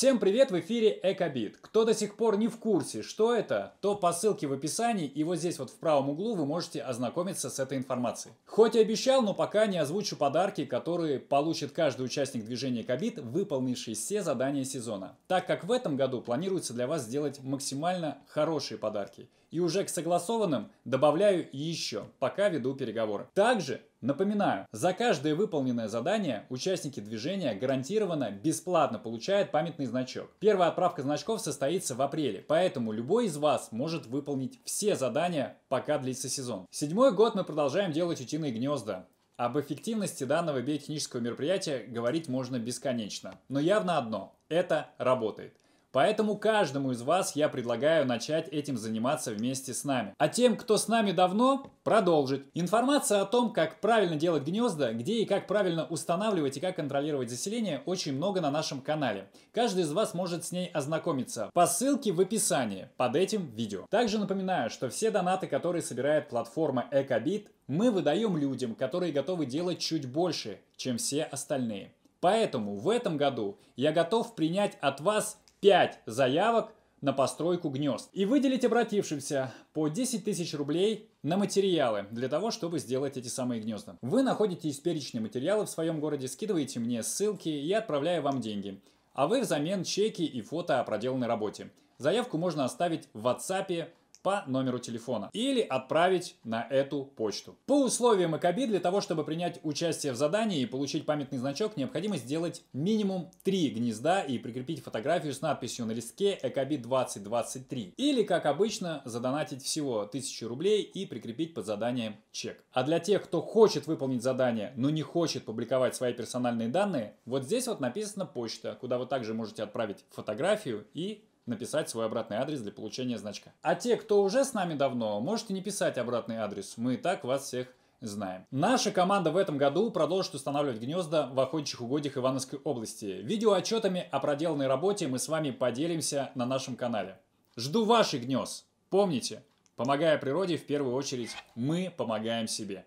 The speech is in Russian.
Всем привет, в эфире Экобит. Кто до сих пор не в курсе, что это, то по ссылке в описании и вот здесь вот в правом углу вы можете ознакомиться с этой информацией. Хоть и обещал, но пока не озвучу подарки, которые получит каждый участник движения Экобит, выполнивший все задания сезона. Так как в этом году планируется для вас сделать максимально хорошие подарки – и уже к согласованным добавляю еще, пока веду переговоры. Также Напоминаю, за каждое выполненное задание участники движения гарантированно бесплатно получают памятный значок. Первая отправка значков состоится в апреле, поэтому любой из вас может выполнить все задания, пока длится сезон. Седьмой год мы продолжаем делать утиные гнезда. Об эффективности данного биотехнического мероприятия говорить можно бесконечно. Но явно одно – это работает. Поэтому каждому из вас я предлагаю начать этим заниматься вместе с нами. А тем, кто с нами давно, продолжить. Информация о том, как правильно делать гнезда, где и как правильно устанавливать и как контролировать заселение, очень много на нашем канале. Каждый из вас может с ней ознакомиться по ссылке в описании под этим видео. Также напоминаю, что все донаты, которые собирает платформа Экобит, мы выдаем людям, которые готовы делать чуть больше, чем все остальные. Поэтому в этом году я готов принять от вас 5 заявок на постройку гнезд и выделить обратившимся по 10 тысяч рублей на материалы для того, чтобы сделать эти самые гнезда. Вы находите из перечня материалы в своем городе, скидываете мне ссылки и отправляю вам деньги. А вы взамен чеки и фото о проделанной работе. Заявку можно оставить в WhatsApp по номеру телефона или отправить на эту почту. По условиям ЭКБ для того, чтобы принять участие в задании и получить памятный значок, необходимо сделать минимум 3 гнезда и прикрепить фотографию с надписью на листке ЭКБ 2023. Или, как обычно, задонатить всего 1000 рублей и прикрепить под заданием чек. А для тех, кто хочет выполнить задание, но не хочет публиковать свои персональные данные, вот здесь вот написана почта, куда вы также можете отправить фотографию и написать свой обратный адрес для получения значка. А те, кто уже с нами давно, можете не писать обратный адрес. Мы и так вас всех знаем. Наша команда в этом году продолжит устанавливать гнезда в охотничьих угодьях Ивановской области. Видеоотчетами о проделанной работе мы с вами поделимся на нашем канале. Жду ваших гнезд. Помните, помогая природе, в первую очередь мы помогаем себе.